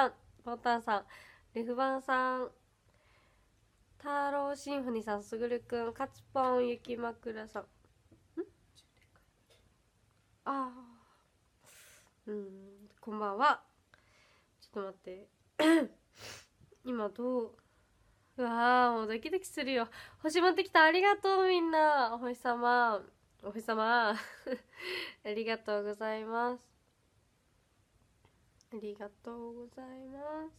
さん、ポンタンさん、レフバンさん、ターローシンフォニーさん、すぐるくん、カツポン、ゆきまくらさん。んああ。うん、こんばんは。ちょっと待って。今どううわーもうドキドキするよ。星持ってきたありがとうみんなお星様お星様 ありがとうございます。ありがとうございま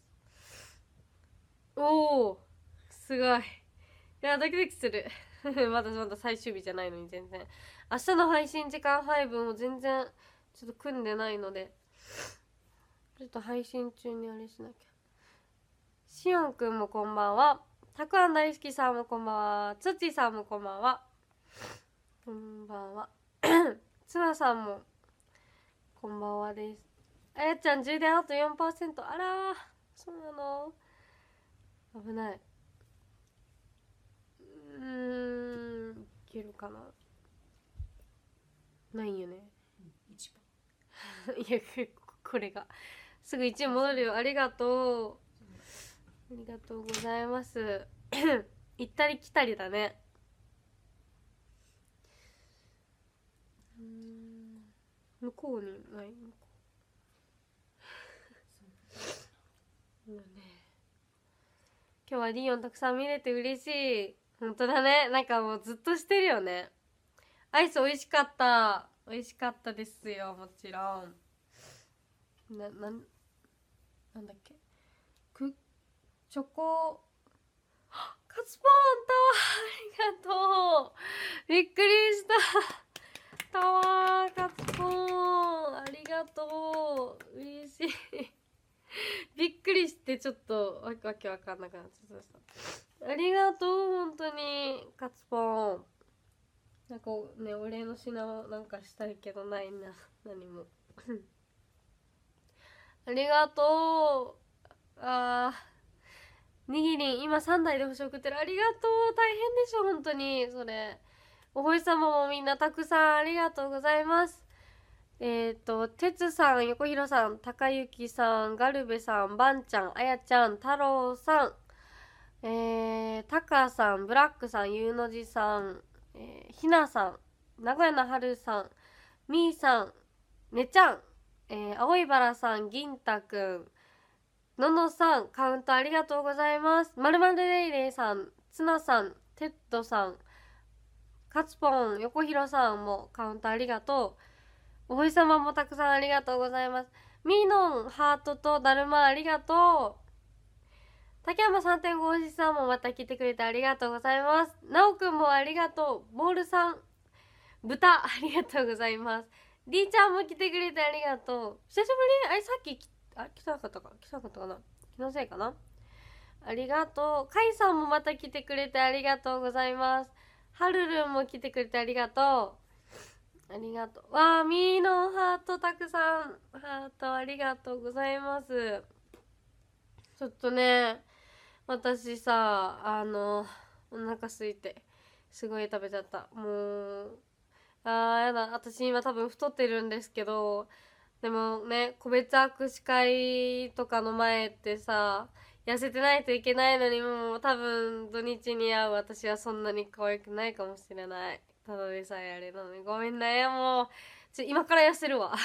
すおおすごいいやドキドキする まだまだ最終日じゃないのに全然明日の配信時間配分を全然ちょっと組んでないのでちょっと配信中にあれしなきゃしおんくんもこんばんはたくあん大好きさんもこんばんはつっちさんもこんばんはこんばんはつな さんもこんばんはですあやちゃん充電あと4%あらそうなの危ないうんいけるかなないよね、いやこれがすぐ1戻るよありがとうありがとうございます 行ったり来たりだね向こうにない向ね今日はリオンたくさん見れて嬉しい本当だねなんかもうずっとしてるよねアイス美味しかった美味しかったですよもちろんななんなんだっけくチョコ カツポンタワーありがとうびっくりしたタワーカツポンありがとう嬉しい びっくりしてちょっとわけわかんなくなっちゃいましたありがとう本当にカツポンなんかねお礼の品をなんかしたいけどないな何も ありがとうあーにぎりん今3台で星送ってるありがとう大変でしょ本当にそれお星様もみんなたくさんありがとうございますえっ、ー、と、てつさん、横広さん、高幸さん、ガルベさん、ばんちゃん、あやちゃん、太郎さん、えー、タカさん、ブラックさん、ゆうのじさん、えー、ひなさん、名古屋のはるさん、みーさん、ねちゃん、えー、青いばらさん、銀太くん、ののさん、カウントありがとうございます。まるまるレイレイさん、つなさん、テッドさん、かつぽん、横広さんもカウントありがとう。お星様もたくさんありがとうございます。みーのん、ハートとだるまありがとう。竹山3.5おじさんもまた来てくれてありがとうございます。なおくんもありがとう。ボールさん、豚、ありがとうございます。りーちゃんも来てくれてありがとう。久しぶりあれ、さっき、あ、来たかったか来たかったかな気のせいかなありがとう。かいさんもまた来てくれてありがとうございます。はるるんも来てくれてありがとう。ありがとう。わあ、みーのハートたくさん。ハートありがとうございます。ちょっとね、私さ、あの、お腹空いて、すごい食べちゃった。もう、あーやだ。私今多分太ってるんですけど、でもね、個別握手会とかの前ってさ、痩せてないといけないのに、もう多分土日に会う私はそんなに可愛くないかもしれない。ただでさえあれなのにごめんねもうちょ今から痩せるわ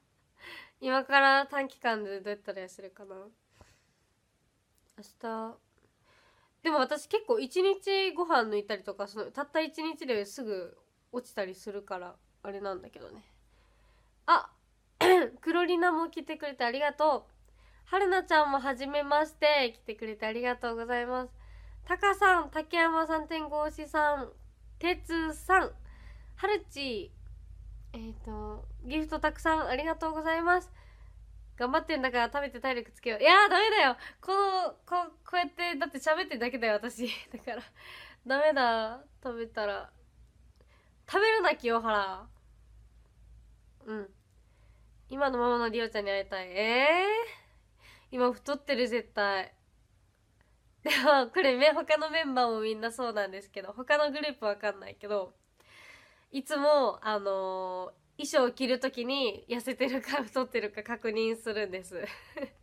今から短期間でどうやったら痩せるかな明日でも私結構一日ご飯抜いたりとかそのたった一日ですぐ落ちたりするからあれなんだけどねあクロ リナも来てくれてありがとうはるなちゃんもはじめまして来てくれてありがとうございますたかさん竹山さん天狗推しさんてつさんはるちえっ、ー、とギフトたくさんありがとうございます頑張ってんだから食べて体力つけよういやーダメだよこのここうやってだって喋ってるだけだよ私 だからダメだ食べたら食べるな清原うん今のままのりおちゃんに会いたいええー、今太ってる絶対でもこれ他のメンバーもみんなそうなんですけど他のグループわかんないけどいつもあのー、衣装を着る時に痩せてるか太ってるか確認するんです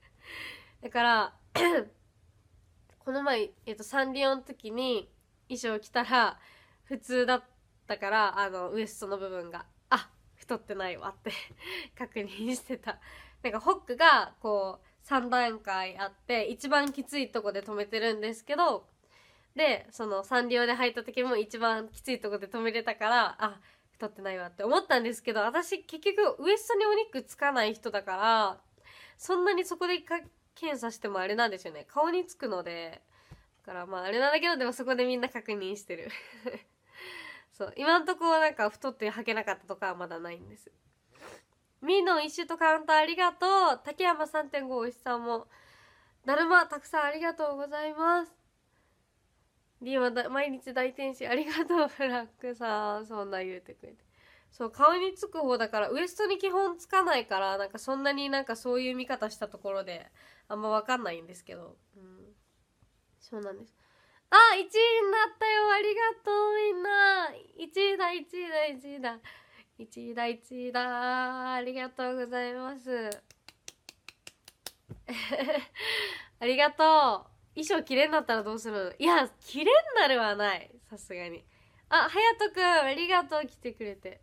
だから この前、えっと、サンリオの時に衣装着たら普通だったからあのウエストの部分があ太ってないわって 確認してたなんかホックがこう3段階あって一番きついとこで止めてるんですけどでそのサンリオで入った時も一番きついとこで止めれたからあ太ってないわって思ったんですけど私結局ウエストにお肉つかない人だからそんなにそこで検査してもあれなんですよね顔につくのでだからまああれなんだけどでもそこでみんな確認してる そう今んとこなんか太って履けなかったとかはまだないんですみーの一種とカウンターありがとう竹山3.5おしさんもだるまたくさんありがとうございますりんは毎日大天使ありがとうブラックさんそんな言うてくれてそう顔につく方だからウエストに基本つかないからなんかそんなになんかそういう見方したところであんま分かんないんですけどうんそうなんですあ1位になったよありがとうみんな1位だ1位だ1位だ一だ一だありがとうございます ありがとう衣装着れになったらどうするのいや着れになるはないさすがにあ隼人くんありがとう来てくれて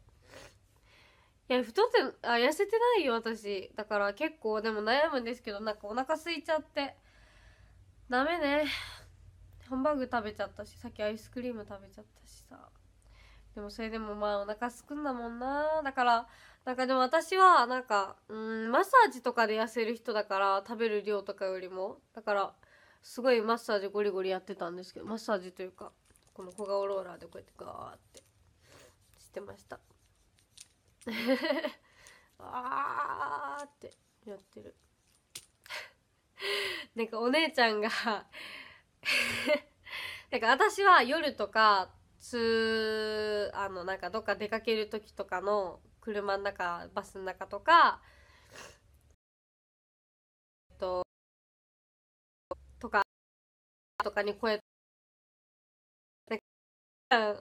いや太ってあ痩せてないよ私だから結構でも悩むんですけどなんかお腹空いちゃってダメねハンバーグ食べちゃったしさっきアイスクリーム食べちゃったしさでもそれでもまあお腹すくんだもんなだからなんかでも私はなんかうんマッサージとかで痩せる人だから食べる量とかよりもだからすごいマッサージゴリゴリやってたんですけどマッサージというかこの小顔ローラーでこうやってガーってしてました あーってやってる なんかお姉ちゃんが なんか私は夜とかつあのなんかどっか出かける時とかの車の中バスの中とかととかとかに声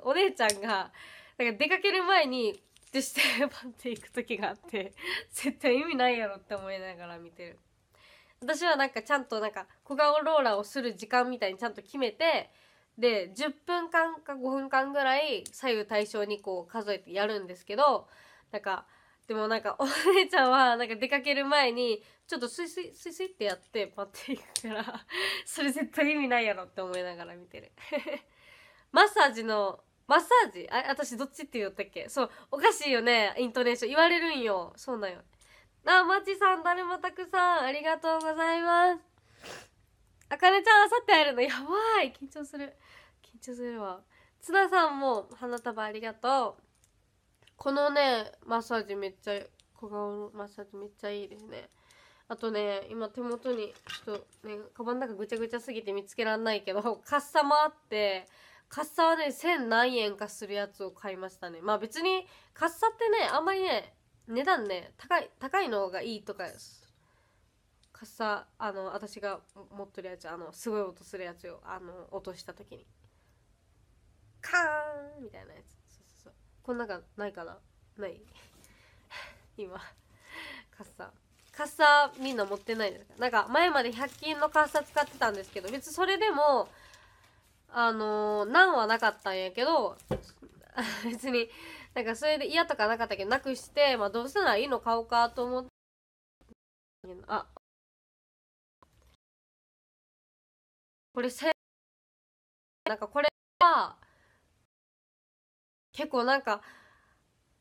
お姉ちゃんがなんか出かける前にってしてパンっていく時があって絶対意味ないやろって思いながら見てる私はなんかちゃんとなんか小顔ローラーをする時間みたいにちゃんと決めてで10分間か5分間ぐらい左右対称にこう数えてやるんですけどなんかでもなんかお姉ちゃんはなんか出かける前にちょっとスイスイスイスイってやって待っていくからそれ絶対意味ないやろって思いながら見てる マッサージのマッサージあ私どっちって言ったっけそうおかしいよねイントネーション言われるんよそうなんよあマチさんだるまたくさんありがとうございますあかねちゃんあさって会えるの やばい緊張する緊張するわ津田さんも花束ありがとうこのねマッサージめっちゃ小顔のマッサージめっちゃいいですねあとね今手元にちょっとねカバンの中ぐちゃぐちゃすぎて見つけらんないけど カッサもあってカッサはね1000何円かするやつを買いましたねまあ別にカッサってねあんまりね値段ね高い高いのがいいとかかあの私が持ってるやつあのすごい音するやつをあの落とした時にカーンみたいなやつそうそうそうこんなんかないかなない 今カッサカッサみんな持ってないですかなんか前まで100均のカッサ使ってたんですけど別にそれでもあのー、難はなかったんやけど 別になんかそれで嫌とかなかったけどなくして、まあ、どうせならいいの買おうかと思ってあこれせなんかこれは結構なんか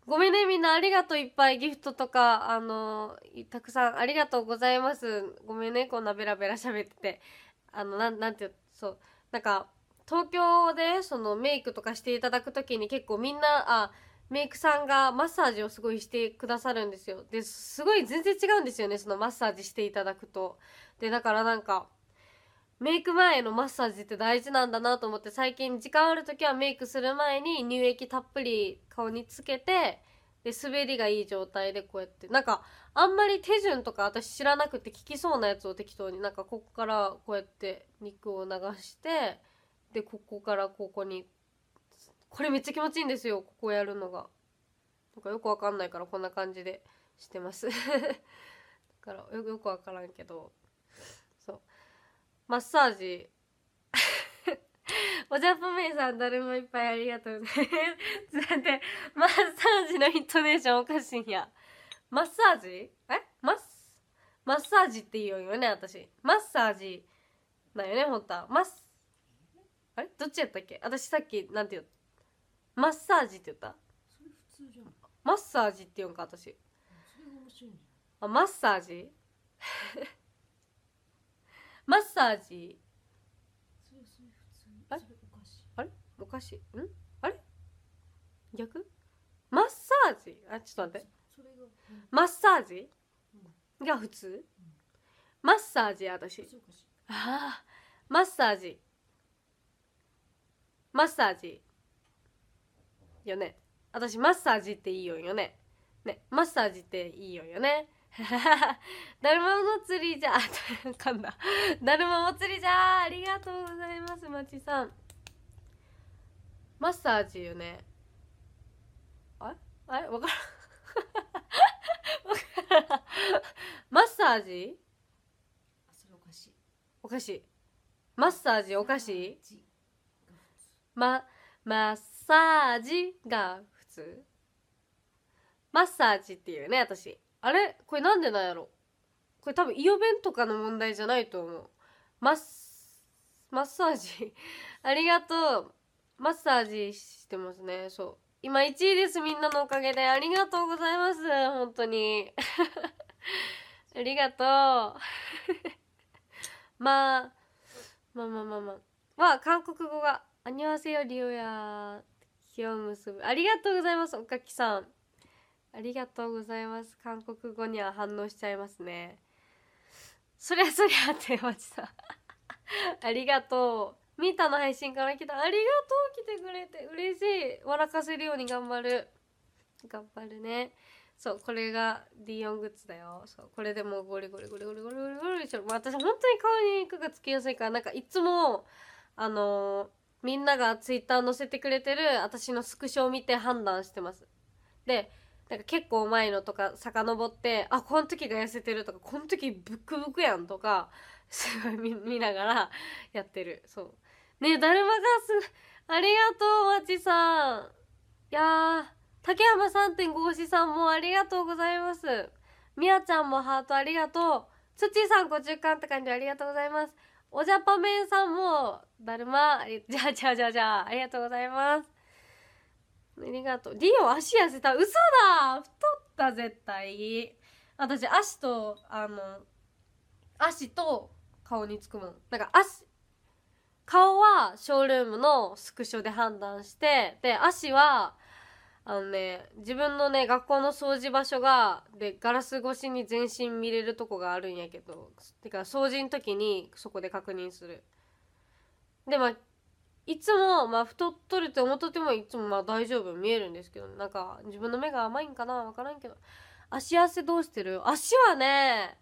ごめんねみんなありがとういっぱいギフトとかあのたくさんありがとうございますごめんねこんなベラベラ喋っててあのなてなんてそうなんか東京でそのメイクとかしていただく時に結構みんなあメイクさんがマッサージをすごいしてくださるんですよですごい全然違うんですよねそのマッサージしていただくとでだからなんかメイク前のマッサージって大事なんだなと思って最近時間ある時はメイクする前に乳液たっぷり顔につけてで滑りがいい状態でこうやってなんかあんまり手順とか私知らなくて効きそうなやつを適当になんかここからこうやって肉を流してでここからここにこれめっちゃ気持ちいいんですよここやるのがなんかよくわかんないからこんな感じでしてます だからよくわからんけどマッサージ おじゃぷめいさん、誰もいっぱいありがとうございます。だ って、マッサージのイントネーションおかしいんや。マッサージえマッ、マッサージって言うよね、私。マッサージだよね、ほんとは。マッ、あれどっちやったっけ私さっき、なんて言うマッサージって言ったマッサージって言うんか、私。あ、マッサージ マッサージあれあれおかしいんあれ逆マッサージあちょっと待ってマッサージが普通、マッサージ私ああマッサージマッサージよね私マッサージっていいよよねねマッサージっていいよよね だるま祭りじゃ、あ、かんだ。だるま祭りじゃありがとうございます、まちさん。マッサージよね。あれあれわからん。わからん。マッサージそれおかしい。おかしい。マッサージおかしいま、マッサージが普通マッサージっていうね、私。あれこれなんでなんやろこれ多分イべ弁とかの問題じゃないと思うマッマッサージ ありがとうマッサージしてますねそう今1位ですみんなのおかげでありがとうございます本当に ありがとう まあ、まあまあまあまあは韓国語が「や」気を結ぶありがとうございますおかきさんありがとうございます韓国語には反応しちゃいますねそりゃそりゃってまちさん ありがとうミータの配信から来たありがとう来てくれて嬉しい笑かせるように頑張る頑張るねそうこれが D4 グッズだよそうこれでもうゴリゴリゴリゴリゴリゴリゴリしょ私本当に顔に肉がつきやすいからなんかいつもあのー、みんながツイッター載せてくれてる私のスクショを見て判断してますでなんか結構前のとか遡ってあこの時が痩せてるとかこの時ブックブクやんとかすごい見見ながらやってるそうねだるまがすありがとうまちさんいや竹山3.5星さんもありがとうございますみやちゃんもハートありがとうつちさん50巻って感じありがとうございますおじゃぱめんさんもだるまじゃあじゃあじゃあじゃあありがとうございますありがとう。ィオ足痩せた。嘘だ太った絶対。私足と、あの、足と顔につくもん。なんか足、顔はショールームのスクショで判断して、で、足は、あのね、自分のね、学校の掃除場所が、で、ガラス越しに全身見れるとこがあるんやけど、てか、掃除の時にそこで確認する。で、まあ、いつも、まあ、太っとるって思っとっても、いつもまあ大丈夫見えるんですけど、なんか、自分の目が甘いんかなわからんけど。足汗どうしてる足はね、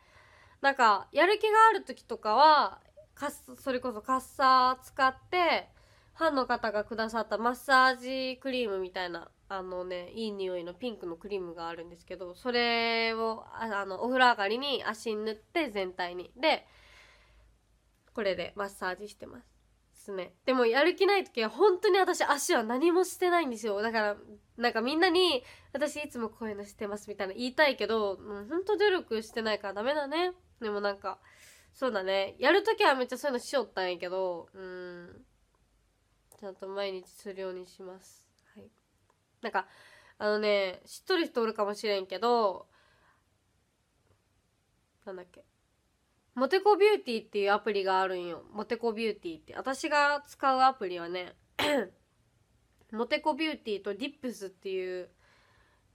なんか、やる気がある時とかは、かそれこそカッサー使って、ファンの方がくださったマッサージクリームみたいな、あのね、いい匂いのピンクのクリームがあるんですけど、それを、あの、お風呂上がりに足に塗って全体に。で、これでマッサージしてます。ですねでもやる気ない時は本当に私足は何もしてないんですよだからなんかみんなに「私いつもこういうのしてます」みたいな言いたいけどもう本当努力してないからダメだねでもなんかそうだねやる時はめっちゃそういうのしよったんやけどうんちゃんと毎日するようにしますはいなんかあのね知っとる人おるかもしれんけどなんだっけモテコビューティーっていうアプリがあるんよ。モテコビューティーって。私が使うアプリはね、モテコビューティーとディップスっていう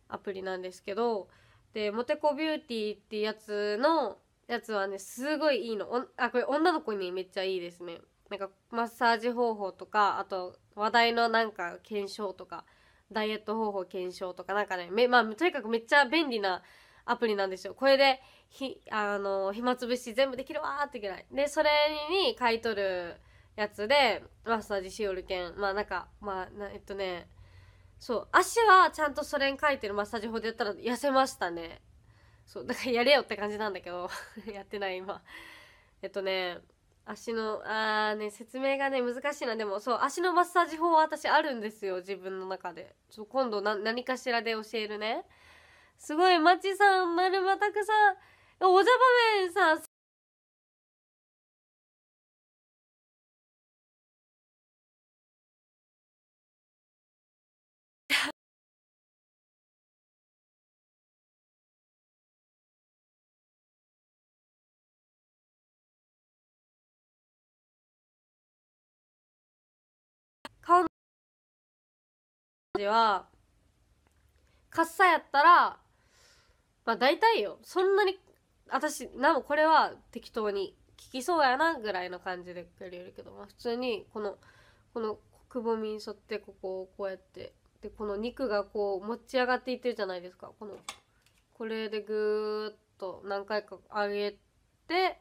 アプリなんですけど、で、モテコビューティーっていうやつの、やつはね、すごいいいの。おあ、これ女の子にめっちゃいいですね。なんかマッサージ方法とか、あと話題のなんか検証とか、ダイエット方法検証とかなんかね、めまあ、とにかくめっちゃ便利なアプリなんですよ。これで、ひ、あの、暇つぶし全部できるわーってぐらい。で、それに買い取るやつで、マッサージしおる券。まあ、なんか、まあなんか、まあ、えっとね、そう、足はちゃんとそれに書いてるマッサージ法でやったら痩せましたね。そう、だからやれよって感じなんだけど、やってない今。えっとね、足の、あーね、説明がね、難しいな。でも、そう、足のマッサージ法は私あるんですよ、自分の中で。そう、今度な、何かしらで教えるね。すごい、まちさん、丸またくさん、おじゃばめんさん、は、カッサやったら、まあ大体よそんなに私なおこれは適当に聞きそうやなぐらいの感じでやるけど、まあ、普通にこのこのくぼみに沿ってここをこうやってでこの肉がこう持ち上がっていってるじゃないですかこのこれでぐーっと何回か上げて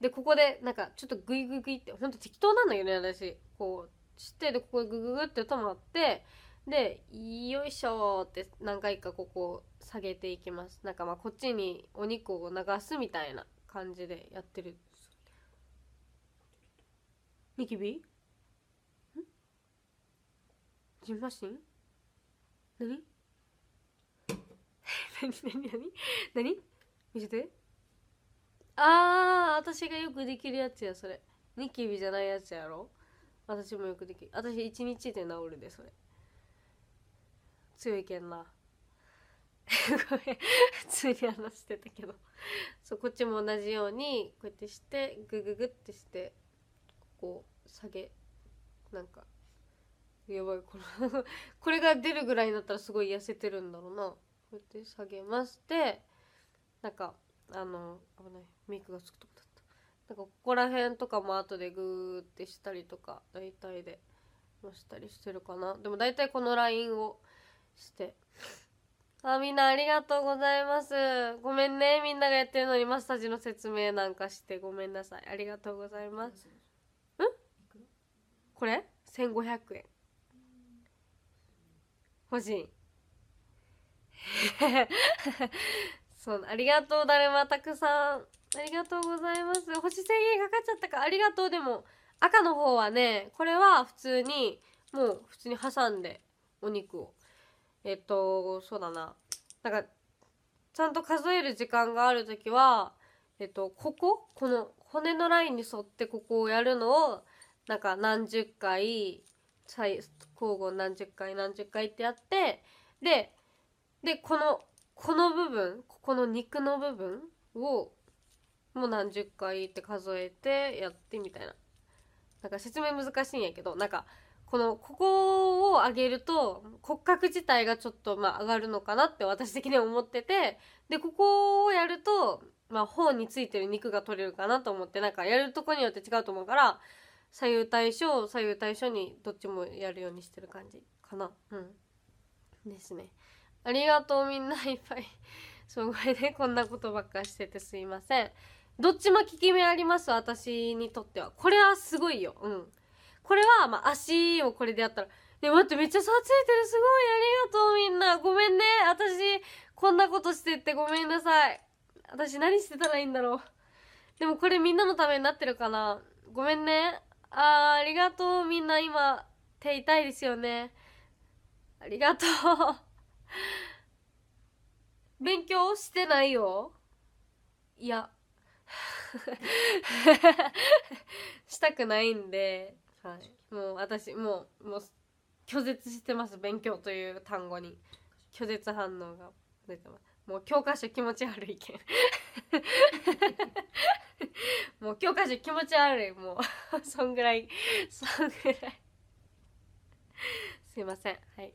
でここでなんかちょっとグイグイグイってほんと適当なんだよね私こうしてでここでグググって止まってでよいしょって何回かここ下げていきますなんかまあこっちにお肉を流すみたいな感じでやってるニキビんジンマシン何 何何何何見せてああ私がよくできるやつやそれニキビじゃないやつやろ私もよくできる私一日で治るでそれ強いけんなごめん普通に話してたけどそうこっちも同じようにこうやってしてグググってしてこう下げなんかやばいこの これが出るぐらいになったらすごい痩せてるんだろうなこうやって下げましてなんかあの危ないメイクがつくとこだったなんかここら辺とかも後でグーってしたりとか大体でもしたりしてるかなでも大体このラインをしてあみんなありがとうございますごめんねみんながやってるのにマッサージの説明なんかしてごめんなさいありがとうございますんこれ1500円個人 そうありがとうだるまたくさんありがとうございます星1000円かかっちゃったかありがとうでも赤の方はねこれは普通にもう普通に挟んでお肉をえっとそうだななんかちゃんと数える時間がある時はえっとこここの骨のラインに沿ってここをやるのをなんか何十回交互何十回何十回ってやってででこのこの部分ここの肉の部分をもう何十回って数えてやってみたいななんか説明難しいんやけどなんかこのここを上げると骨格自体がちょっとまあ上がるのかなって私的には思っててでここをやるとまあ頬についてる肉が取れるかなと思ってなんかやるとこによって違うと思うから左右対称左右対称にどっちもやるようにしてる感じかなうんですねありがとうみんないっぱい そうこれでこんなことばっかしててすいませんどっちも効き目あります私にとってはこれはすごいようんこれは、まあ、足をこれでやったら、で待って、めっちゃ差ついてる。すごい、ありがとう、みんな。ごめんね。私、こんなことしてってごめんなさい。私、何してたらいいんだろう。でも、これみんなのためになってるかな。ごめんね。あー、ありがとう、みんな。今、手痛いですよね。ありがとう。勉強してないよ。いや。したくないんで。はいもう私もうもう拒絶してます勉強という単語に拒絶反応が出てますもう教科書気持ち悪いけん もう教科書気持ち悪いもう そんぐらいそんぐらいすいませんはい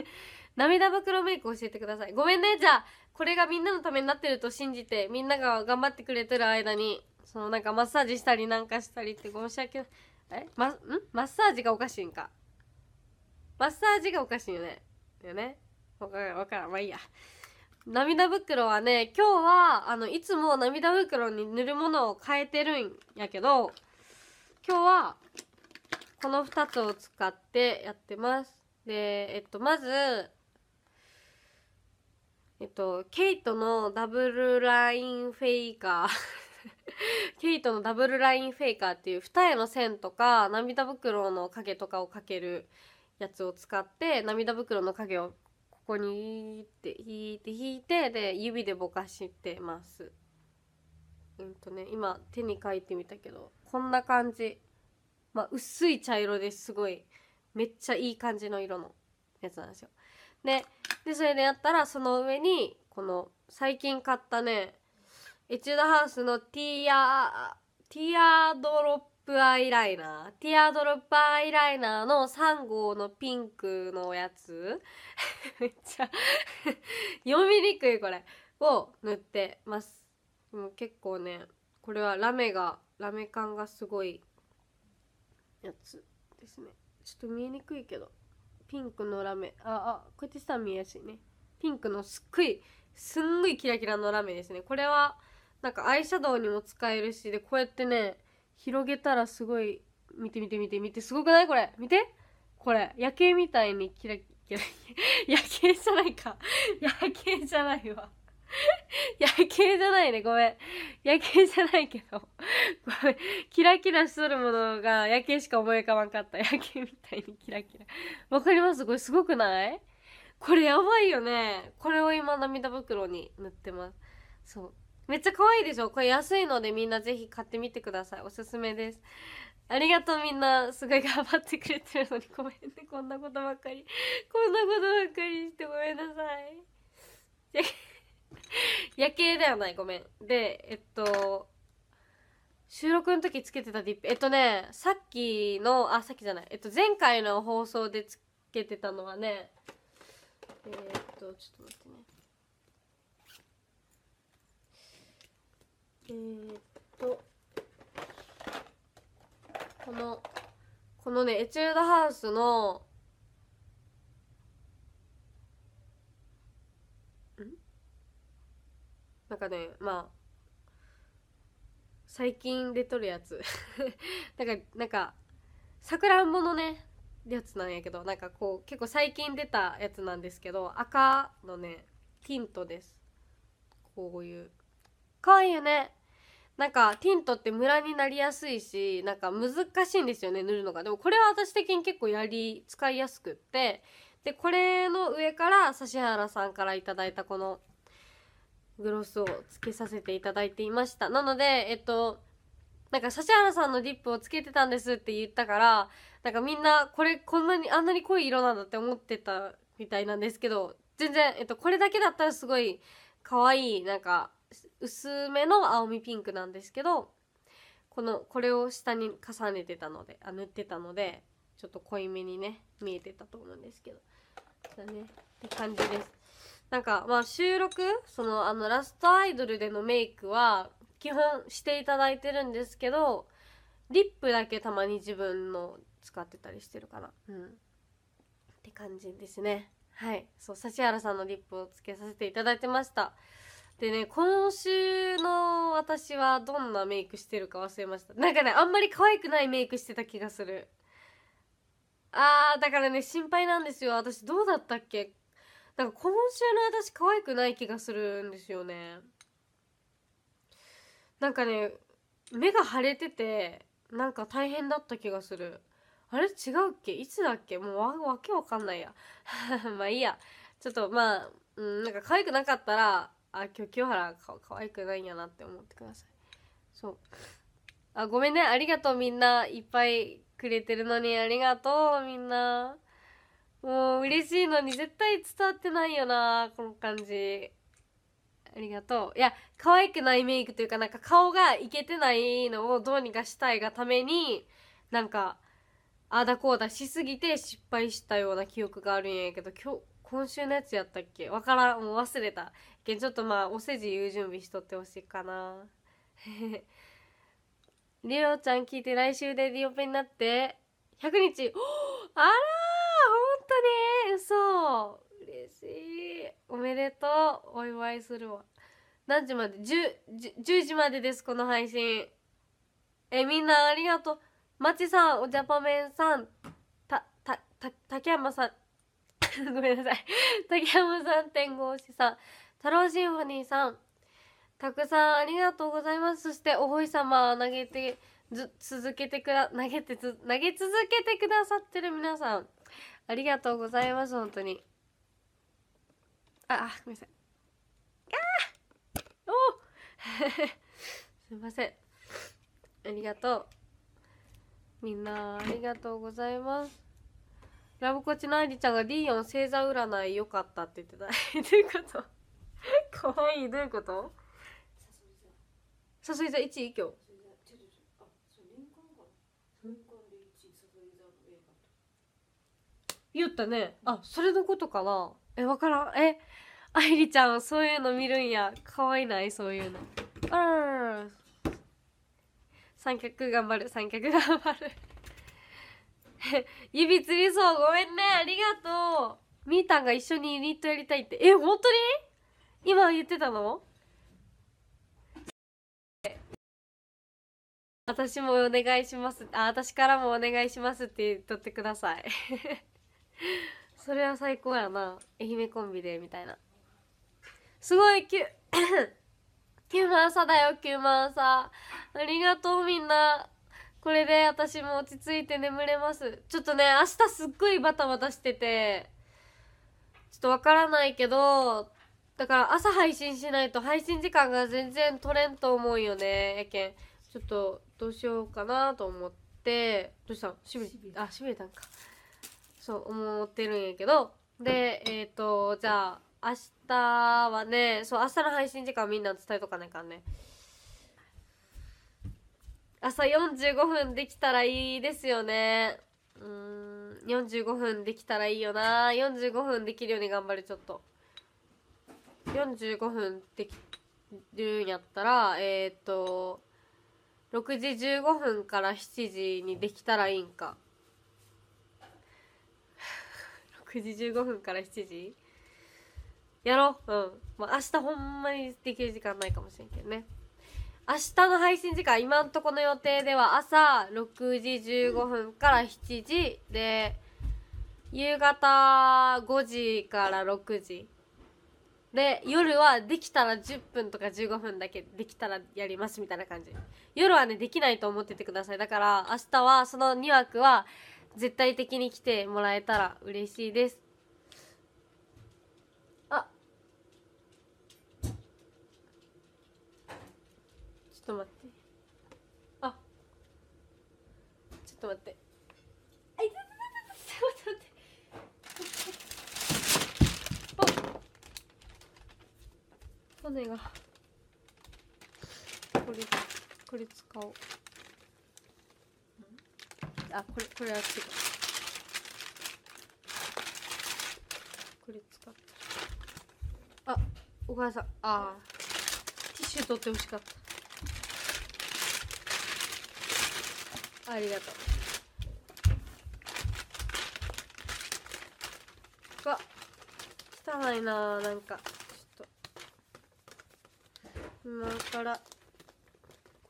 涙袋メイク教えてくださいごめんねじゃあこれがみんなのためになってると信じてみんなが頑張ってくれてる間にそのなんかマッサージしたりなんかしたりって申し訳ないえま、んマッサージがおかしいんか。マッサージがおかしいよね。よね。わからん、わからん。まあいいや。涙袋はね、今日は、あの、いつも涙袋に塗るものを変えてるんやけど、今日は、この2つを使ってやってます。で、えっと、まず、えっと、ケイトのダブルラインフェイカー ケイトのダブルラインフェイカーっていう二重の線とか涙袋の影とかをかけるやつを使って涙袋の影をここにって引いて引いてで指でぼかしてます。うんとね今手に書いてみたけどこんな感じ。まあ、薄い茶色ですごいめっちゃいい感じの色のやつなんですよ。ででそれでやったらその上にこの最近買ったねエチュードハウスのティア、ティアドロップアイライナー。ティアドロップアイライナーの3号のピンクのやつ。めっちゃ読みにくいこれ。を塗ってます。もう結構ね、これはラメが、ラメ感がすごいやつですね。ちょっと見えにくいけど。ピンクのラメ。あ、あ、こうやってしたら見えやすいね。ピンクのすっごい、すんごいキラキラのラメですね。これは、なんかアイシャドウにも使えるしでこうやってね広げたらすごい見て見て見て見てすごくないこれ見てこれ夜景みたいにキラキラ 夜景じゃないか夜景じゃないわ 夜景じゃないねごめん夜景じゃないけどごめんキラキラしとるものが夜景しか思い浮かばんかった夜景みたいにキラキラわかりますこれすごくないこれやばいよねこれを今涙袋に塗ってますそうめっちゃ可愛いでしょこれ安いのでみんなぜひ買ってみてください。おすすめです。ありがとうみんな。すごい頑張ってくれてるのにごめんね。こんなことばっかり。こんなことばっかりしてごめんなさい。夜 景ではない。ごめん。で、えっと、収録の時つけてたディップ。えっとね、さっきの、あ、さっきじゃない。えっと、前回の放送でつけてたのはね、えっと、ちょっと待ってね。えー、っとこのこのねエチュードハウスのなんかねまあ最近でとるやつ なんかなんかさくらんぼのねやつなんやけどなんかこう結構最近出たやつなんですけど赤のねティントですこういう可愛いよねなんかティントってムラになりやすいしなんか難しいんですよね塗るのがでもこれは私的に結構やり使いやすくってでこれの上から指原さんから頂いたこのグロスをつけさせていただいていましたなのでえっとなんか指原さんのリップをつけてたんですって言ったからなんかみんなこれこんなにあんなに濃い色なんだって思ってたみたいなんですけど全然、えっと、これだけだったらすごい可愛いなんか薄めの青みピンクなんですけどこのこれを下に重ねてたのであ塗ってたのでちょっと濃いめにね見えてたと思うんですけどそだねって感じですなんかまあ収録そのあのラストアイドルでのメイクは基本していただいてるんですけどリップだけたまに自分の使ってたりしてるかなうんって感じですねはいそう指原さんのリップをつけさせていただいてましたでね、今週の私はどんなメイクしてるか忘れました。なんかね、あんまり可愛くないメイクしてた気がする。あー、だからね、心配なんですよ。私どうだったっけなんか今週の私可愛くない気がするんですよね。なんかね、目が腫れてて、なんか大変だった気がする。あれ違うっけいつだっけもうわわけわかんないや。まあいいや。ちょっとまあ、うん、なんか可愛くなかったら、あ今日清原か可愛くないんやなって思ってくださいそうあごめんねありがとうみんないっぱいくれてるのにありがとうみんなもう嬉しいのに絶対伝わってないよなこの感じありがとういや可愛くないメイクというかなんか顔がいけてないのをどうにかしたいがためになんかああだこうだしすぎて失敗したような記憶があるんやけど今日今週のやつやったっけわからんもう忘れたけんちょっとまあお世辞言う準備しとってほしいかな リオちゃん聞いて来週でリオペになって100日 あらーほんとにそう嬉しいおめでとうお祝いするわ何時まで 10, 10時までですこの配信えみんなありがとうまちさんおじゃパメンさんたたた竹山さん ごめんなさい。竹山さん、天狗推しさん、太郎シンフォニーさん、たくさんありがとうございます。そして、お星様投げて、ず、続けてくだ、投げてつ、投げ続けてくださってる皆さん、ありがとうございます、本当に。あ、あ、ごめんなさい。あお すいません。ありがとう。みんな、ありがとうございます。ラブコチの愛理ちゃんがリーヨン星座占い良かったって言ってた。どういうこと可愛いどういうことさそり座1位今日。言ったね。あ、それのことかなえ、わからん。え、愛理ちゃん、そういうの見るんや。かわいないそういうの。うん。三脚頑張る、三脚頑張る。指 つりそうごめんねありがとうみーたんが一緒にユニットやりたいってえ本当に今言ってたの私もお願いしますあ私からもお願いしますって言っとってください それは最高やな愛媛コンビでみたいなすごいきゅ9万朝だよ9万朝ありがとうみんなこれで私も落ち着いて眠れますちょっとね明日すっごいバタバタしててちょっとわからないけどだから朝配信しないと配信時間が全然取れんと思うよねやけんちょっとどうしようかなと思ってどうしたのしびれあしびれたんかそう思ってるんやけどでえっ、ー、とじゃあ明日はねそう明日の配信時間みんな伝えとかないからね朝45分できたらいいですよねうん45分できたらいいよな45分できるように頑張るちょっと45分できるんやったらえっ、ー、と6時15分から7時にできたらいいんか6 時15分から7時やろううん、まあ、明日ほんまにできる時間ないかもしれんけどね明日の配信時間、今んとこの予定では朝6時15分から7時で、夕方5時から6時。で、夜はできたら10分とか15分だけできたらやりますみたいな感じ。夜はね、できないと思っててください。だから明日はその2枠は絶対的に来てもらえたら嬉しいです。ょっと待ってあちょっと待ってあいちょっと待ってお骨がこれこれ使おうあこれこれあっちがこれ使ったあお母さんああティッシュ取ってほしかったありがとうわ汚いななんかちょっと今からこ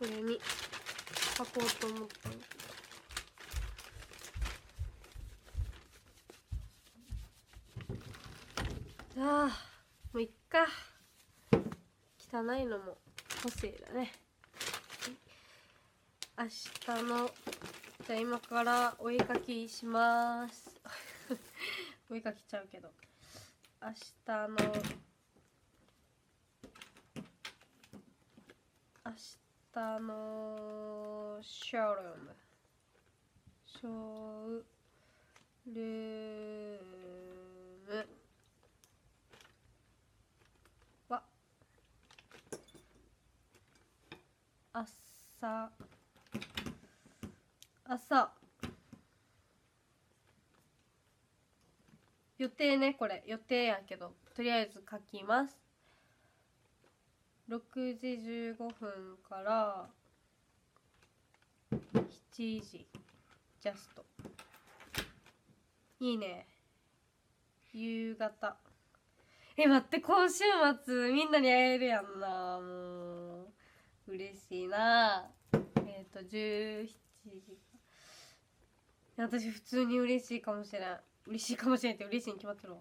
れに書こうと思ったああもういっか汚いのも個性だね明日のじゃあ今からお絵かきします お絵かきちゃうけど明日の明日のショールームショールームは朝朝予定ねこれ予定やけどとりあえず書きます6時15分から7時ジャストいいね夕方え待って今週末みんなに会えるやんなもう嬉しいなえっ、ー、と17時私普通に嬉しいかもしれん嬉しいかもしれんって嬉しいに決まってるわ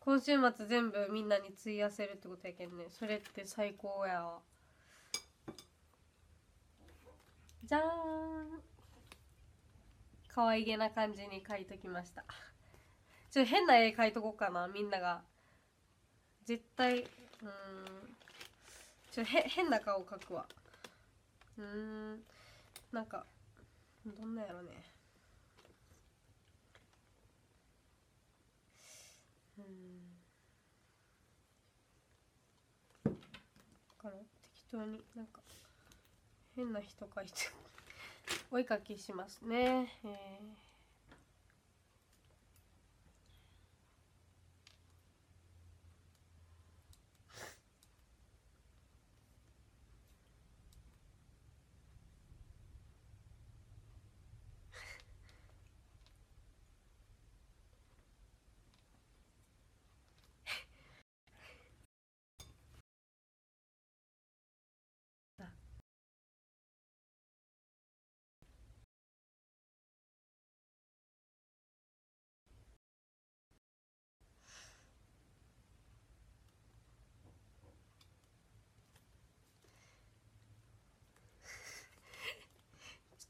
今週末全部みんなに費やせるってことやけんねそれって最高やわじゃーん可愛げな感じに書いときましたちょっと変な絵描いとこうかなみんなが絶対うんちょへ変な顔描くわうんなんかどんなやろねだから適当になんか変な人がいて お絵かきしますねえー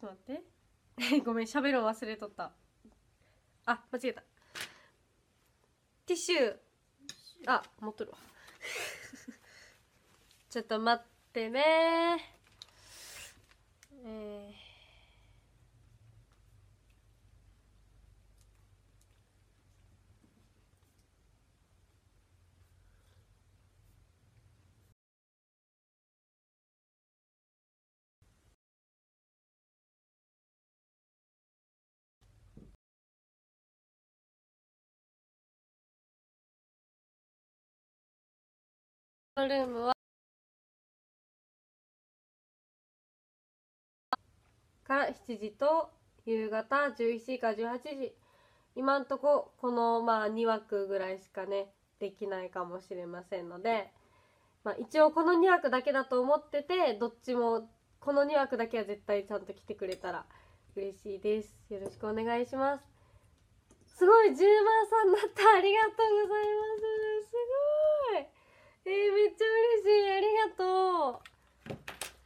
と待って ごめん喋るの忘れとったあ間違えたティッシュあ持っとるわ ちょっと待ってねえールームはから7時と夕方11時から18時今んとここのまあ2枠ぐらいしかねできないかもしれませんので、まあ、一応この2枠だけだと思っててどっちもこの2枠だけは絶対ちゃんと来てくれたら嬉しいですよろしくお願いしますすごい10万さんだったありがとうございますすごいえー、めっちゃ嬉しいありがと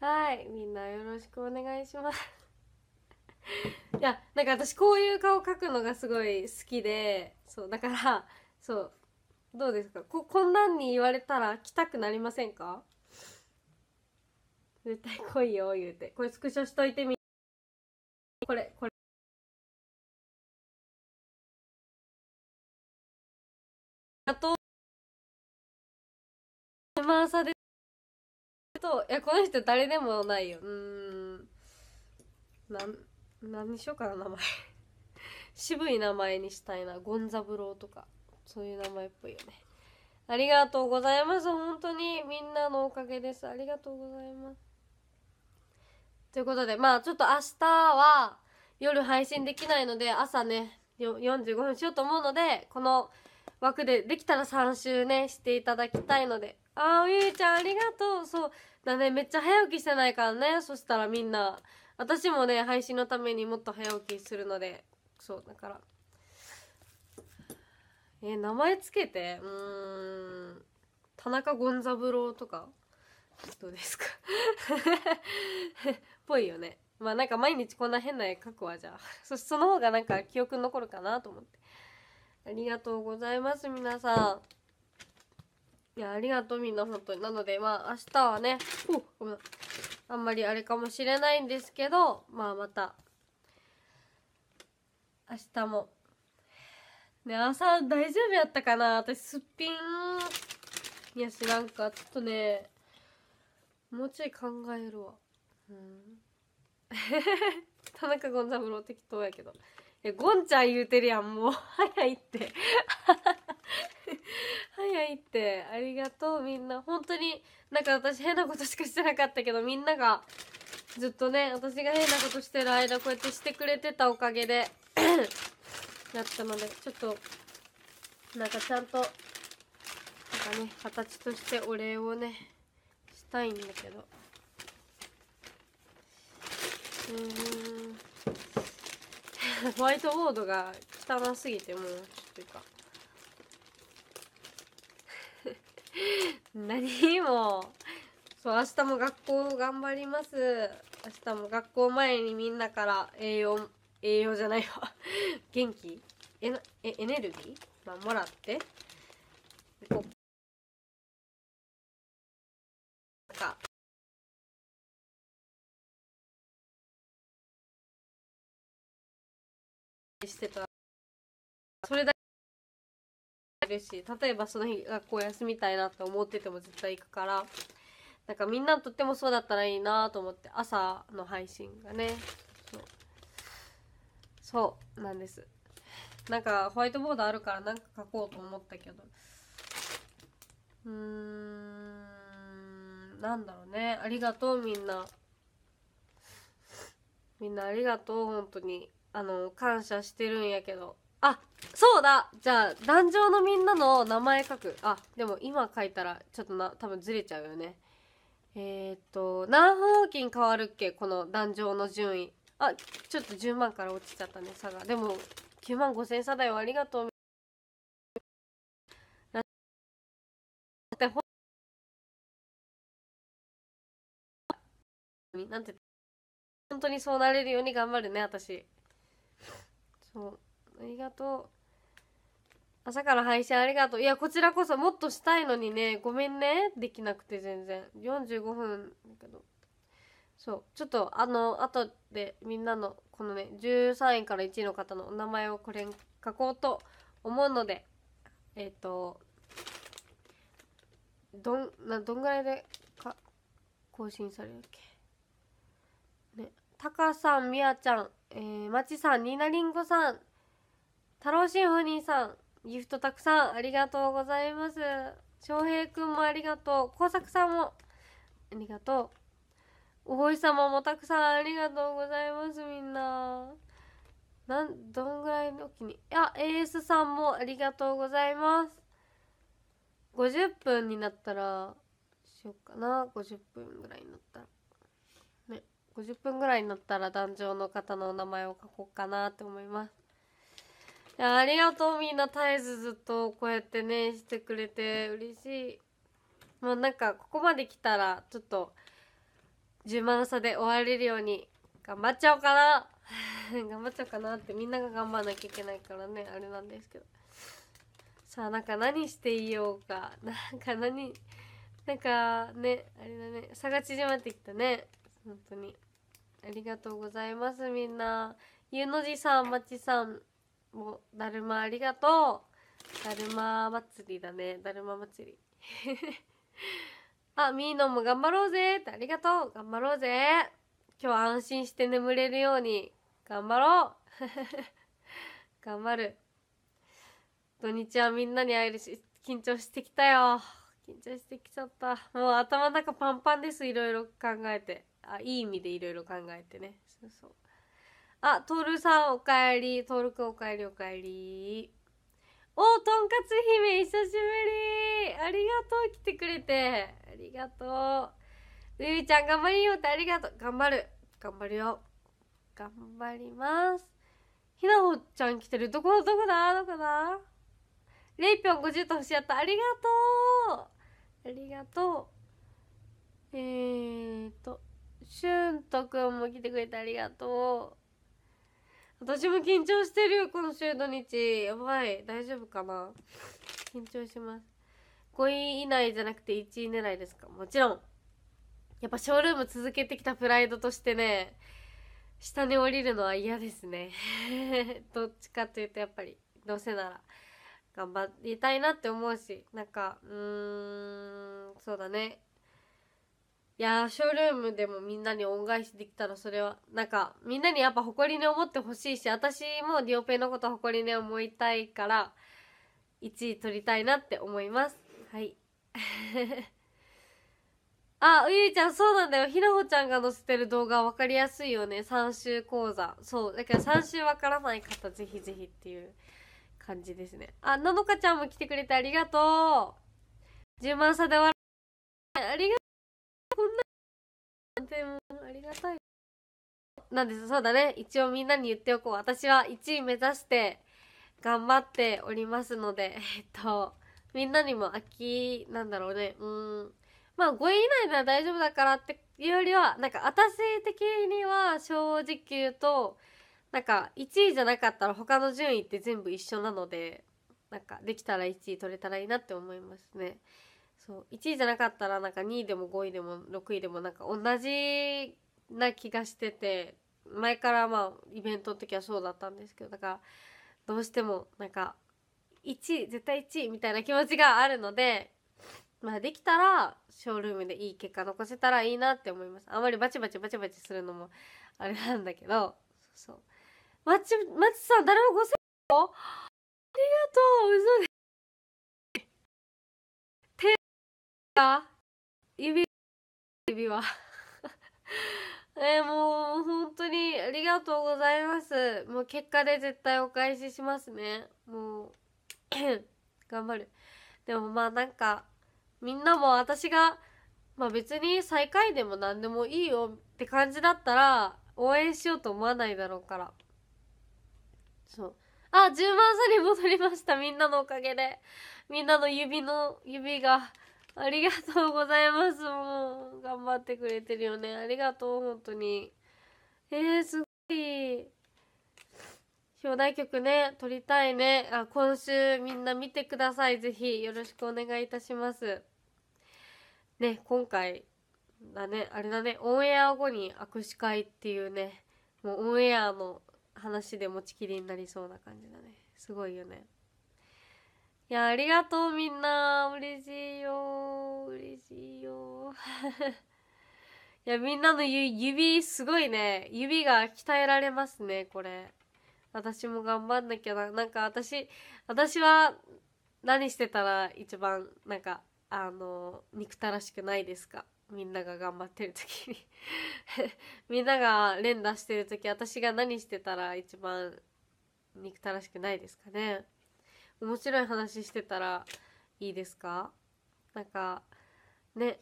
うはいみんなよろしくお願いします いやなんか私こういう顔描くのがすごい好きでそうだからそうどうですかここんなんに言われたら来たくなりませんか絶対来いよ言うてこれスクショしといてみこれこれでといやこの人誰でもないようんなん何にしようかな名前 渋い名前にしたいなゴンザブローとかそういう名前っぽいよねありがとうございます本当にみんなのおかげですありがとうございますということでまあちょっと明日は夜配信できないので朝ね45分しようと思うのでこの「枠でできたら3周ねしていただきたいのでああゆいちゃんありがとうそうだねめっちゃ早起きしてないからねそしたらみんな私もね配信のためにもっと早起きするのでそうだからえ名前つけてうん田中権三郎とかどうですか ぽいよねまあなんか毎日こんな変な絵描くわじゃあその方がなんか記憶に残るかなと思ってありがとうございます皆さんいやありがとうみんな本当になのでまあ明日はねごめんあんまりあれかもしれないんですけどまあまた明日もね朝大丈夫やったかな私すっぴんいや知なんかちょっとねもうちょい考えるわうん 田中権三郎適当やけどえゴンちゃん言うてるやんもう早いって 早いってありがとうみんな本当になんか私変なことしかしてなかったけどみんながずっとね私が変なことしてる間こうやってしてくれてたおかげでな ったのでちょっとなんかちゃんとなんかね形としてお礼をねしたいんだけどうーん ホワイトボードが汚すぎてもうちょっといいか 何もそう明日も学校頑張ります明日も学校前にみんなから栄養栄養じゃないわ元気エネルギー、まあ、もらって行こしてたそれだけるし例えばその日学校休みたいなって思ってても絶対行くからなんかみんなとってもそうだったらいいなと思って朝の配信がねそうなんですなんかホワイトボードあるからなんか書こうと思ったけどうーんなんだろうねありがとうみんなみんなありがとう本当にあの、感謝してるんやけど。あ、そうだじゃあ、壇上のみんなの名前書く。あ、でも今書いたら、ちょっとな、多分ずれちゃうよね。えー、っと、何分おきに変わるっけこの壇上の順位。あ、ちょっと10万から落ちちゃったね、差が。でも、9万5千差だよ、ありがとう。なんて、本当にそうなれるように頑張るね、私。そうありがとう朝から配信ありがとういやこちらこそもっとしたいのにねごめんねできなくて全然45分だけどそうちょっとあの後でみんなのこのね13位から1位の方のお名前をこれに書こうと思うのでえっ、ー、とどんなどんぐらいでか更新されるっけねたかさんみやちゃんえー、まちさん、ニーナリンゴさん、太郎シンフさん、ギフトたくさんありがとうございます。翔平くんもありがとう。工作さんもありがとう。お星様もたくさんありがとうございます、みんな。なん、どんぐらいの時に。あ、ースさんもありがとうございます。50分になったら、しよっかな。50分ぐらいになったら。50分ぐらいになったら壇上の方のお名前を書こうかなって思います。いやありがとうみんな絶えずずっとこうやってねしてくれて嬉しい。もうなんかここまで来たらちょっと10万差で終われるように頑張っちゃおうかな 頑張っちゃおうかなってみんなが頑張んなきゃいけないからねあれなんですけどさあなんか何していようかなんか何なんかねあれだね差が縮まってきたね本当に。ありがとうございますみんなゆのじさんまちさんもだるまありがとうだるま祭りだねだるま祭り あみーのも頑張ろうぜってありがとう頑張ろうぜ今日安心して眠れるように頑張ろう 頑張る土日はみんなに会えるし緊張してきたよ緊張してきちゃったもう頭の中パンパンですいろいろ考えてあいい意味でいろいろ考えてねそうそうあトールさんおかえりトールくんおかえりおかえりおとんかつ姫久しぶりありがとう来てくれてありがとうゆいちゃん頑張りよってありがとう頑張る頑張るよ頑張りますひなほちゃん来てるどこどこだどこだレイぴょん50と星やったありがとうありがとうえーとしゅんとくんも来てくれてありがとう。私も緊張してるよ、この週土日。やばい。大丈夫かな緊張します。5位以内じゃなくて1位狙いですかもちろん。やっぱショールーム続けてきたプライドとしてね、下に降りるのは嫌ですね。どっちかというとやっぱり、どうせなら頑張りたいなって思うし、なんか、うーん、そうだね。いやーショールームでもみんなに恩返しできたらそれはなんかみんなにやっぱ誇りに思ってほしいし私もディオペのこと誇りに思いたいから1位取りたいなって思いますはい あうゆいちゃんそうなんだよひなほちゃんが載せてる動画分かりやすいよね3週講座そうだけど3週分からない方ぜひぜひっていう感じですねあなのかちゃんも来てくれてありがとう10万差で終わるありがとうでもありがたいなんですそうだね一応みんなに言っておこう私は1位目指して頑張っておりますのでえっとみんなにも秋なんだろうねうんまあ5位以内なら大丈夫だからっていうよりはなんか私的には正直言うとなんか1位じゃなかったら他の順位って全部一緒なのでなんかできたら1位取れたらいいなって思いますね。そう1位じゃなかったらなんか2位でも5位でも6位でもなんか同じな気がしてて前からまあイベントの時はそうだったんですけどだからどうしてもなんか1位絶対1位みたいな気持ちがあるのでまあできたらショールームでいい結果残せたらいいなって思いますあんまりバチバチバチバチするのもあれなんだけどそうマッチマッチさん誰も5000ありがとう嘘で指指は えー、もう本当にありがとうございますもう結果で絶対お返ししますねもう頑張るでもまあなんかみんなも私がまあ別に最下位でも何でもいいよって感じだったら応援しようと思わないだろうからそうあ10万差に戻りましたみんなのおかげでみんなの指の指がありがとうございます。もう、頑張ってくれてるよね。ありがとう、本当に。えー、すごい。表題曲ね、撮りたいね。あ、今週みんな見てください。ぜひ、よろしくお願いいたします。ね、今回、だね、あれだね、オンエア後に握手会っていうね、もうオンエアの話で持ちきりになりそうな感じだね。すごいよね。いや、ありがとうみんな。嬉しいよ。嬉しいよ。いや、みんなの指、すごいね。指が鍛えられますね、これ。私も頑張んなきゃな。なんか私、私は何してたら一番、なんか、あの、憎たらしくないですかみんなが頑張ってる時に みんなが連打してる時、私が何してたら一番憎たらしくないですかね。面白い話してたらいいですかなんかね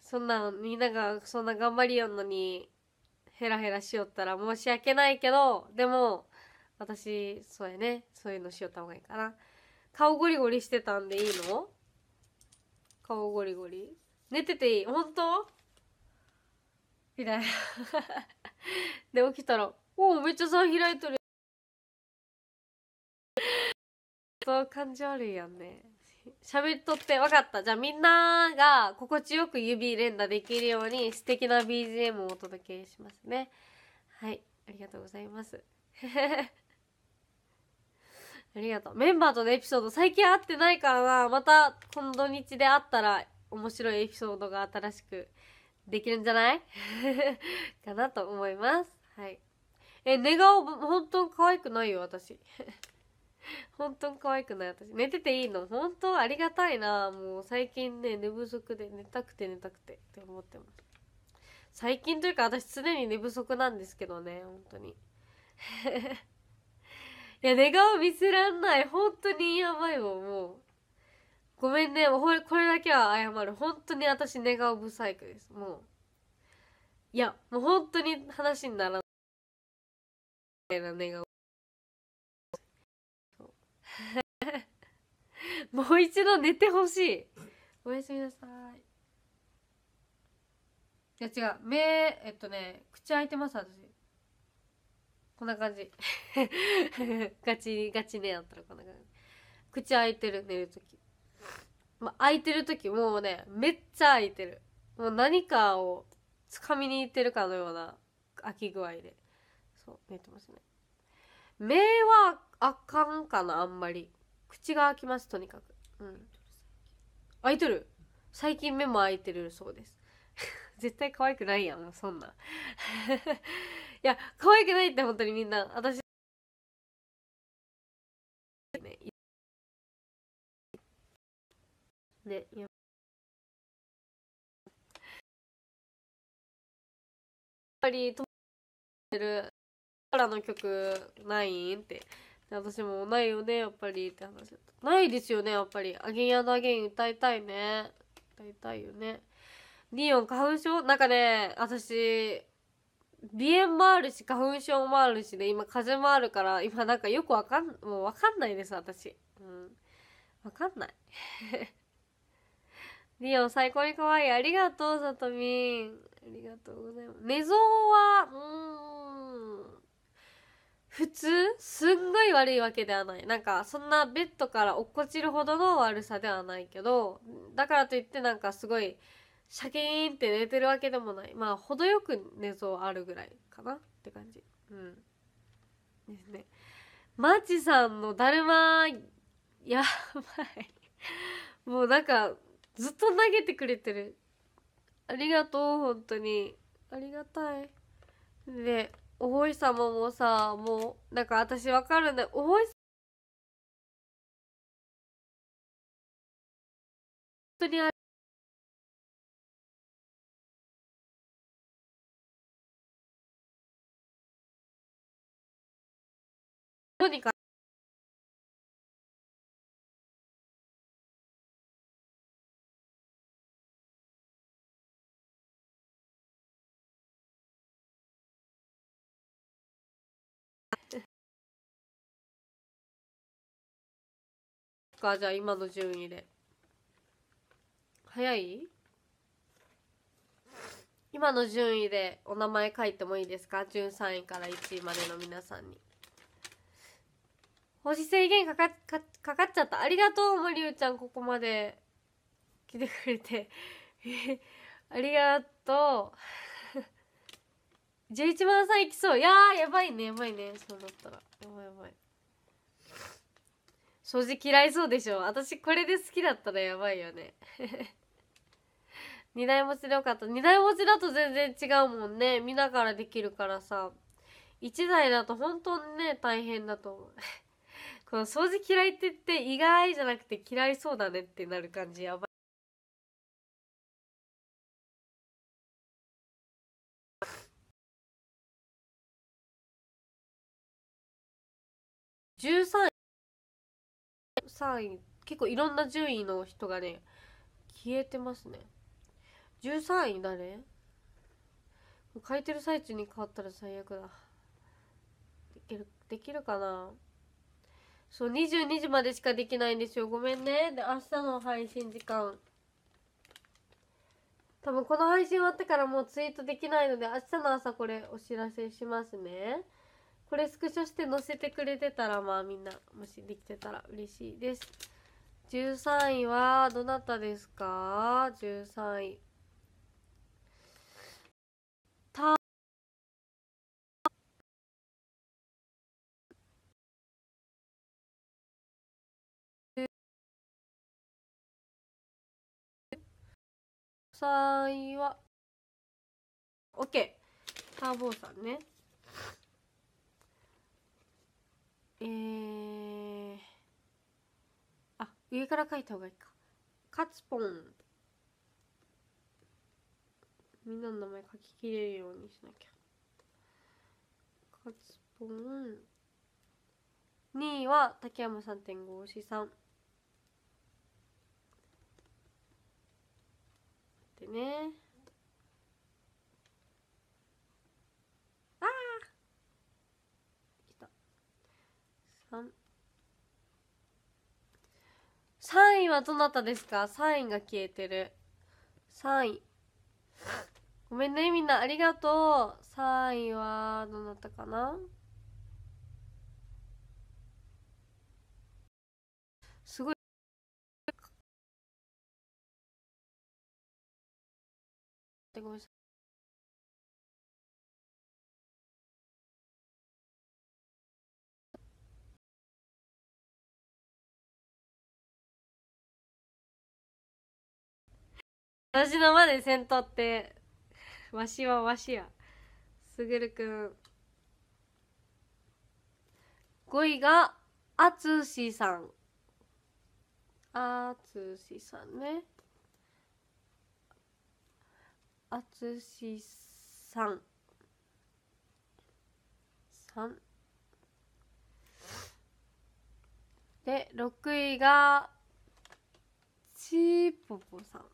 そんなみんながそんな頑張りよんのにヘラヘラしよったら申し訳ないけどでも私そうやねそういうのしよった方がいいかな顔ゴリゴリしてたんでいいの顔ゴリゴリ寝てていい本当みたいな で起きたら「おおめっちゃさ開いとる当感悪いやんね。喋っとって分かった。じゃあみんなが心地よく指連打できるように素敵な BGM をお届けしますね。はい。ありがとうございます。ありがとう。メンバーとのエピソード最近会ってないからな。また今土日で会ったら面白いエピソードが新しくできるんじゃない かなと思います。はい。え、寝顔、本当に可愛くないよ、私。本当に可愛くない私。寝てていいの本当ありがたいな。もう最近ね、寝不足で寝たくて寝たくてって思ってます。最近というか私常に寝不足なんですけどね、本当に。いや、寝顔見せらんない。本当にやばいもん、もう。ごめんね、もうこれだけは謝る。本当に私寝顔不細工です。もう。いや、もう本当に話にならないな寝顔。もう一度寝てほしいおやすみなさいいや違う目えっとね口開いてます私こんな感じ ガチガチねだったらこんな感じ口開いてる寝るときまあ、開いてる時もうねめっちゃ開いてるもう何かをつかみにいってるかのような開き具合でそう見えてますね目はあかんかなあんまり口が開きますとにかくうん開いてる最近目も開いてるそうです 絶対可愛くないやんそんな いや可愛くないって本当にみんな私ねやっぱり友達からの曲ないんって私もないよね、やっぱりって話だった。ないですよね、やっぱり。アゲインアゲイン歌いたいね。歌いたいよね。リオン花粉症なんかね、私、鼻炎もあるし、花粉症もあるしね、今風邪もあるから、今なんかよくわかん、もうわかんないです、私。うん。わかんない。リオン最高に可愛い。ありがとう、さとみん。ありがとうございます。寝相は、うん。普通すんごい悪いわけではないなんかそんなベッドから落っこちるほどの悪さではないけどだからといってなんかすごいシャキーンって寝てるわけでもないまあ程よく寝相あるぐらいかなって感じうんですねマーチさんのだるまやばいもうなんかずっと投げてくれてるありがとう本当にありがたいでお星様もさもうなんか私わかるんだよお星本当にあかじゃあ今の順位で早い今の順位でお名前書いてもいいですか13位から1位までの皆さんに星制限かかかかかっちゃったありがとう森りゅうちゃんここまで来てくれて ありがとう11 万歳いきそういややばいねやばいねそうなったらやばいやばい掃除嫌いそうでしょ私これで好きだったらやばいよね 二台持ちでよかった二台持ちだと全然違うもんね見ながらできるからさ一台だと本当にね大変だと思う この掃除嫌いって言って意外じゃなくて嫌いそうだねってなる感じやばい13 3位結構いろんな順位の人がね消えてますね13位誰書いてる最中に変わったら最悪だできるできるかなそう22時までしかできないんですよごめんねで明日の配信時間多分この配信終わってからもうツイートできないので明日の朝これお知らせしますねこれスクショして載せてくれてたらまあみんなもしできてたら嬉しいです13位はどなたですか13位た3位は OK ターボーさんねえー、あ上から書いた方がいいかカツポンみんなの名前書ききれるようにしなきゃカツポン2位は竹山3.5推しさんでね3位はどなたですか ?3 位が消えてる。3位。ごめんね、みんな。ありがとう。3位は、どなたかな私のまで先頭ってわしはわしやすぐるくん5位があつしさんあつしさんねあつしさん3で6位がちーぽぽさん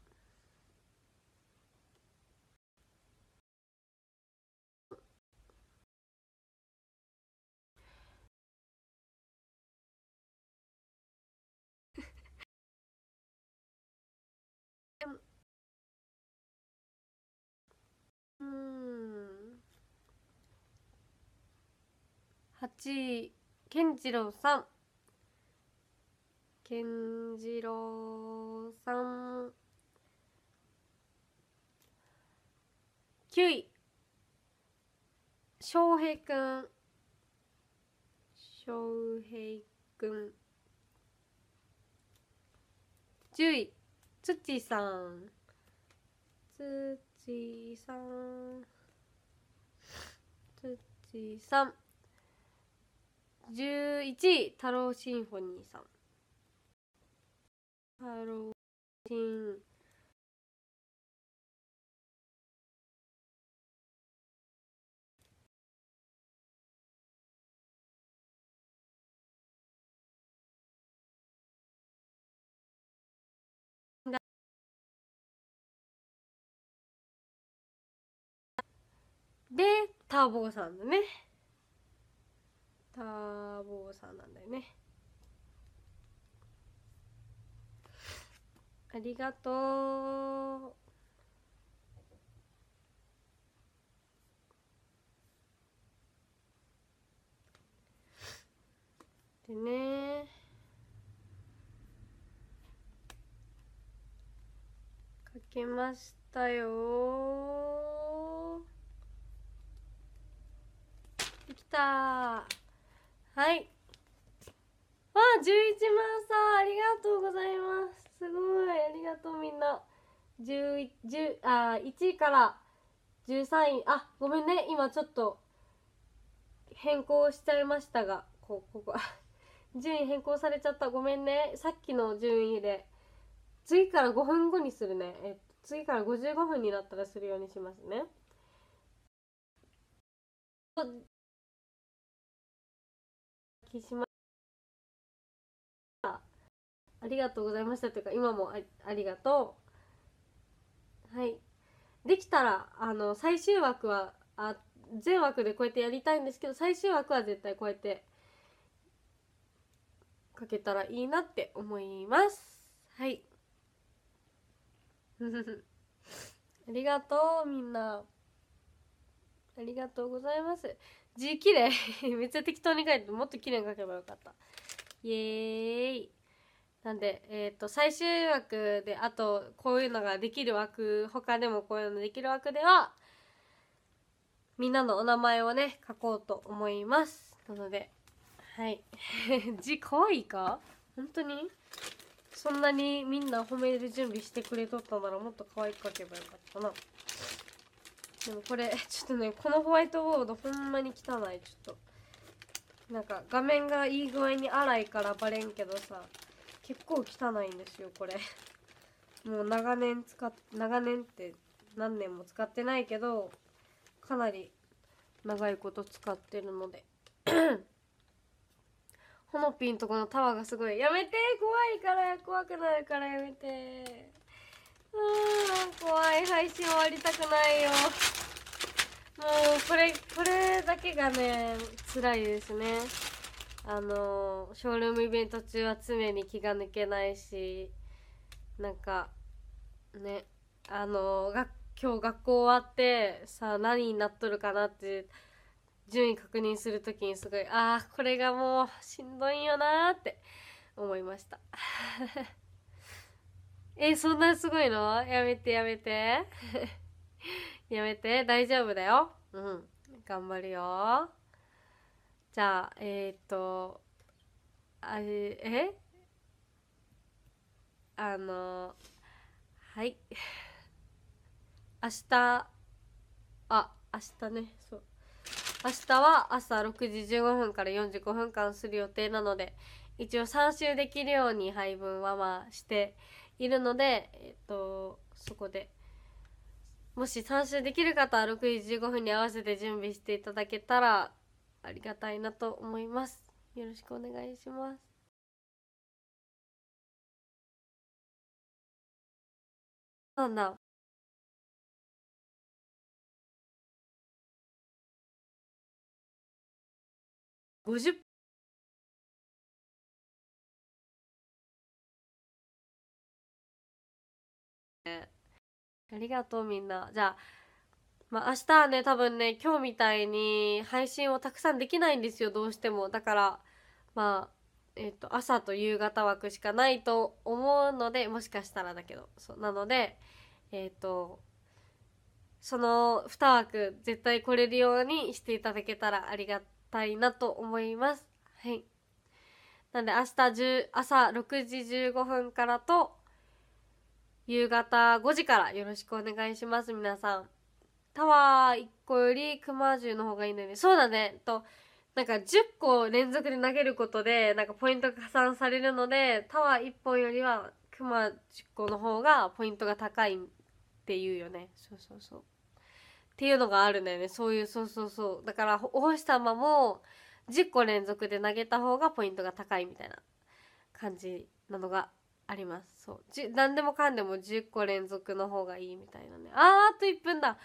内健次郎さん健次郎さん9位翔平くん翔平くん10位つちさんつちさんつちさん11位太郎シンフォニーさん太郎シンで、ターボさんのね。ターボーさんなんだよねありがとうでね書けましたよできた十一万さんありがとうございますすごいありがとうみんな11 1あ一位から13位あごめんね今ちょっと変更しちゃいましたがこここ順 位変更されちゃったごめんねさっきの順位で次から5分後にするねえっと次から55分になったらするようにしますねきしますありがとうございましたというか今もありがとうはいできたらあの最終枠はあ全枠でこうやってやりたいんですけど最終枠は絶対こうやってかけたらいいなって思いますはい ありがとうみんなありがとうございます字綺麗 めっちゃ適当に書いてもっと綺麗に書けばよかったイエーイなんで、えっ、ー、と、最終枠で、あと、こういうのができる枠、他でもこういうのできる枠では、みんなのお名前をね、書こうと思います。なので、はい。字可愛いか本当にそんなにみんな褒める準備してくれとったならもっと可愛く書けばよかったな。でもこれ、ちょっとね、このホワイトボードほんまに汚い、ちょっと。なんか画面がいい具合に荒いからバレんけどさ。結構汚いんですよこれもう長年使って長年って何年も使ってないけどかなり長いこと使ってるのでほ のぴんとこのタワーがすごいやめて怖いから怖くなるからやめてうん怖い配信終わりたくないよもうこれこれだけがね辛いですねあのショールームイベント中は常に気が抜けないしなんかねあのが今日学校終わってさあ何になっとるかなって順位確認する時にすごいああこれがもうしんどいよなって思いました えそんなすごいのやめてやめて やめて大丈夫だようん頑張るよじゃあえー、っとあれえあのはい明日あ明日ねそう明日は朝6時15分から45分間する予定なので一応3周できるように配分はまあしているのでえっとそこでもし3周できる方は6時15分に合わせて準備していただけたらありがたいなと思います。よろしくお願いします。なんだ。50ありがとうみんな。じゃあまあ、明日はね、多分ね、今日みたいに配信をたくさんできないんですよ、どうしても。だから、まあ、えっ、ー、と、朝と夕方枠しかないと思うので、もしかしたらだけど、そう、なので、えっ、ー、と、その2枠絶対来れるようにしていただけたらありがたいなと思います。はい。なんで明日10朝6時15分からと夕方5時からよろしくお願いします皆さん。タワー1個より熊十の方がいいんだよね、そうだねとなんか10個連続で投げることでなんかポイントが加算されるのでタワー1本よりは熊10個の方がポイントが高いっていうよねそうそうそうっていうのがあるんだよねそういうそうそうそうだからお星様も10個連続で投げた方がポイントが高いみたいな感じなのがありますそうじ何でもかんでも10個連続の方がいいみたいなねあーあと1分だ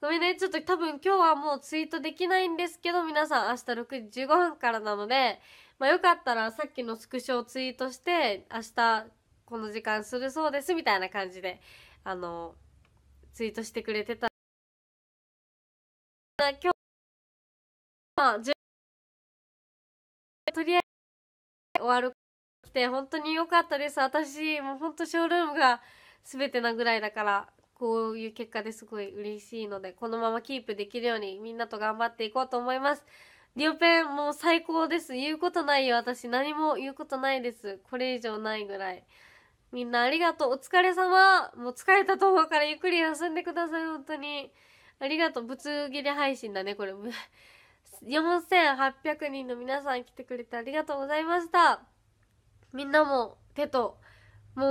ごめんね、ちょっと多分今日はもうツイートできないんですけど、皆さん明日6時15分からなので、まあよかったらさっきのスクショをツイートして、明日この時間するそうですみたいな感じで、あの、ツイートしてくれてた。今日、まあ、とりあえず終わるきて、本当に良かったです。私、もう本当ショールームが全てなぐらいだから、こういう結果ですごい嬉しいので、このままキープできるようにみんなと頑張っていこうと思います。リオペン、もう最高です。言うことないよ。私何も言うことないです。これ以上ないぐらい。みんなありがとう。お疲れ様。もう疲れたと思うからゆっくり休んでください。本当に。ありがとう。ぶつ切り配信だね、これ。4800 人の皆さん来てくれてありがとうございました。みんなも手と